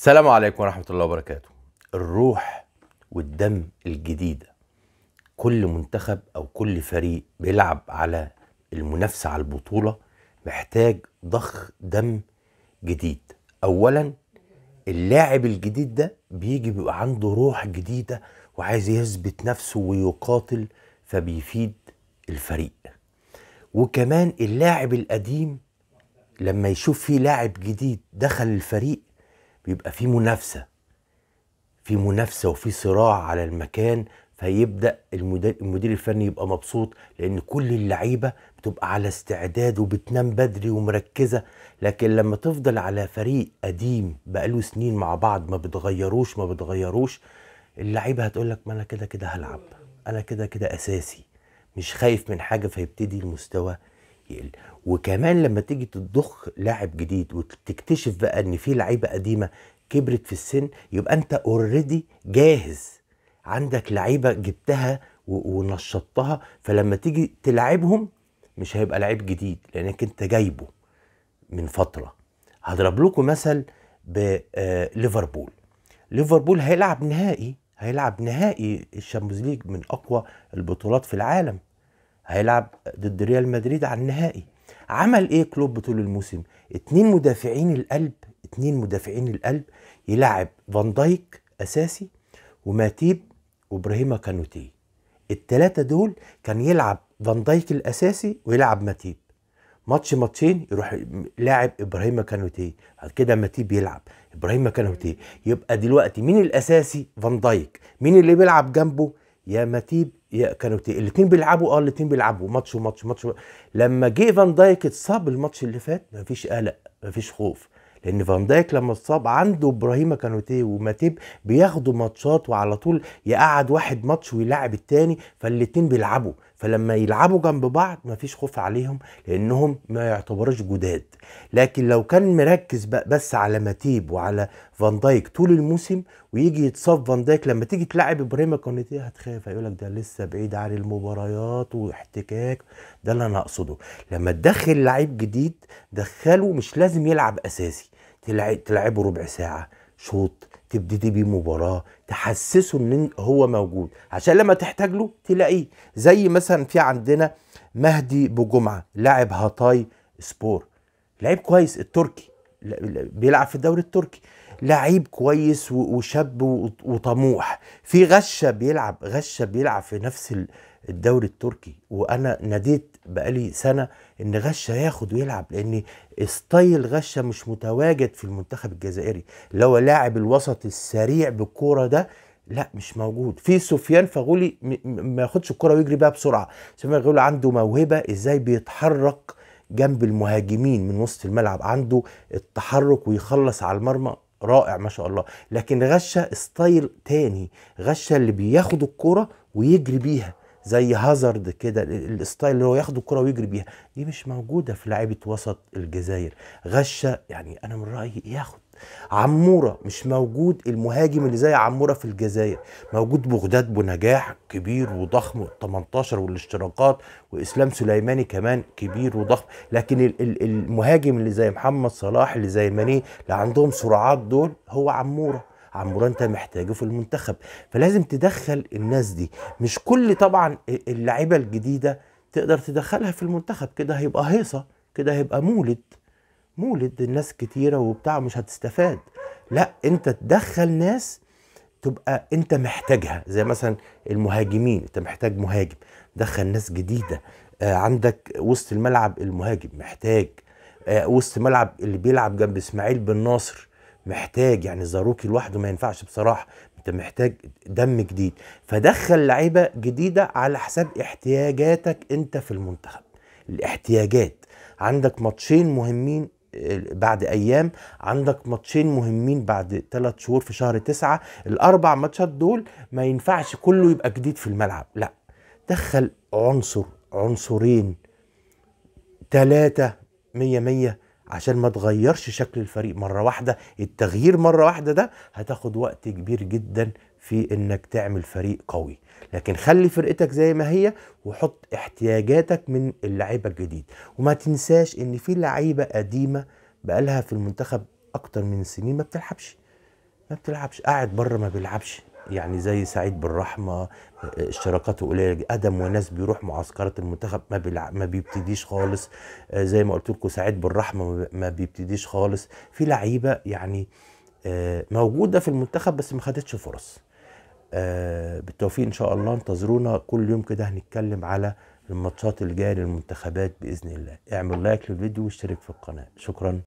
السلام عليكم ورحمة الله وبركاته الروح والدم الجديدة كل منتخب أو كل فريق بيلعب على المنافسة على البطولة محتاج ضخ دم جديد أولا اللاعب الجديد ده بيجي بيبقى عنده روح جديدة وعايز يثبت نفسه ويقاتل فبيفيد الفريق وكمان اللاعب القديم لما يشوف فيه لاعب جديد دخل الفريق بيبقى في منافسه في منافسه وفي صراع على المكان فيبدا المدير, الفني يبقى مبسوط لان كل اللعيبه بتبقى على استعداد وبتنام بدري ومركزه لكن لما تفضل على فريق قديم بقاله سنين مع بعض ما بتغيروش ما بتغيروش اللعيبه هتقول لك ما انا كده كده هلعب انا كده كده اساسي مش خايف من حاجه فيبتدي المستوى يقل وكمان لما تيجي تضخ لاعب جديد وتكتشف بقى ان في لعيبه قديمه كبرت في السن يبقى انت اوريدي جاهز عندك لعيبه جبتها ونشطتها فلما تيجي تلعبهم مش هيبقى لعيب جديد لانك انت جايبه من فتره هضرب لكم مثل بليفربول آه، ليفربول هيلعب نهائي هيلعب نهائي الشامبيونز ليج من اقوى البطولات في العالم هيلعب ضد ريال مدريد على النهائي عمل ايه كلوب طول الموسم اتنين مدافعين القلب اتنين مدافعين القلب يلعب فان دايك اساسي وماتيب وابراهيم كانوتي التلاتة دول كان يلعب فان دايك الاساسي ويلعب ماتيب ماتش ماتشين يروح لاعب ابراهيم كانوتي بعد كده ماتيب يلعب ابراهيم كانوتي يبقى دلوقتي مين الاساسي فان دايك مين اللي بيلعب جنبه يا ماتيب كانوا الاثنين بيلعبوا اه الاثنين بيلعبوا ماتش وماتش ماتش لما جه فان دايك اتصاب الماتش اللي فات مفيش قلق مفيش خوف لان فان دايك لما اتصاب عنده ابراهيم كانوتي وماتيب بياخدوا ماتشات وعلى طول يقعد واحد ماتش ويلعب التاني فالاثنين بيلعبوا فلما يلعبوا جنب بعض مفيش خوف عليهم لانهم ما يعتبروش جداد لكن لو كان مركز بس على ماتيب وعلى فان دايك طول الموسم ويجي يتصاب فان دايك لما تيجي تلعب ابراهيم كونيتي هتخاف هيقول لك ده لسه بعيد عن المباريات واحتكاك ده اللي انا اقصده لما تدخل لعيب جديد دخله مش لازم يلعب اساسي تلعبه ربع ساعه شوط تبتدي بيه مباراه تحسسه ان هو موجود عشان لما تحتاج له تلاقيه زي مثلا في عندنا مهدي بجمعه لاعب هاتاي سبور لعيب كويس التركي بيلعب في الدوري التركي لعيب كويس وشاب وطموح في غشه بيلعب غشه بيلعب في نفس الدوري التركي وانا ناديت بقالي سنه ان غشه ياخد ويلعب لان ستايل غشه مش متواجد في المنتخب الجزائري اللي هو لاعب الوسط السريع بالكوره ده لا مش موجود في سفيان فغولي ما ياخدش الكره ويجري بيها بسرعه سفيان فغولي عنده موهبه ازاي بيتحرك جنب المهاجمين من وسط الملعب عنده التحرك ويخلص على المرمى رائع ما شاء الله لكن غشه ستايل تاني غشه اللي بياخد الكره ويجري بيها زي هازارد كده الستايل اللي هو ياخد الكره ويجري بيها دي مش موجوده في لعيبه وسط الجزائر غشه يعني انا من رايي ياخد عموره مش موجود المهاجم اللي زي عموره في الجزائر موجود بغداد بنجاح كبير وضخم 18 والاشتراكات واسلام سليماني كمان كبير وضخم لكن المهاجم اللي زي محمد صلاح اللي زي ماني اللي عندهم سرعات دول هو عموره عمرو انت محتاجه في المنتخب فلازم تدخل الناس دي مش كل طبعا اللعيبه الجديده تقدر تدخلها في المنتخب كده هيبقى هيصه كده هيبقى مولد مولد الناس كتيره وبتاع مش هتستفاد لا انت تدخل ناس تبقى انت محتاجها زي مثلا المهاجمين انت محتاج مهاجم دخل ناس جديده آه عندك وسط الملعب المهاجم محتاج آه وسط ملعب اللي بيلعب جنب اسماعيل بن ناصر محتاج يعني زاروكي لوحده ما ينفعش بصراحه انت محتاج دم جديد فدخل لعيبه جديده على حساب احتياجاتك انت في المنتخب الاحتياجات عندك ماتشين مهمين آه، بعد ايام عندك ماتشين مهمين بعد ثلاث شهور في شهر تسعة الاربع ماتشات دول ما ينفعش كله يبقى جديد في الملعب لا دخل عنصر عنصرين ثلاثة مية مية عشان ما تغيرش شكل الفريق مرة واحدة التغيير مرة واحدة ده هتاخد وقت كبير جدا في انك تعمل فريق قوي لكن خلي فرقتك زي ما هي وحط احتياجاتك من اللعيبة الجديد وما تنساش ان في لعيبة قديمة بقالها في المنتخب اكتر من سنين ما بتلعبش ما بتلعبش قاعد بره ما بيلعبش يعني زي سعيد بالرحمه آه، اشتراكاته قليله ادم وناس بيروح معسكرات المنتخب ما بيلع... ما بيبتديش خالص آه، زي ما قلت لكم سعيد بالرحمه ما بيبتديش خالص في لعيبه يعني آه، موجوده في المنتخب بس ما خدتش فرص بالتوفيق ان شاء الله انتظرونا كل يوم كده هنتكلم على الماتشات الجايه للمنتخبات باذن الله اعمل لايك للفيديو واشترك في القناه شكرا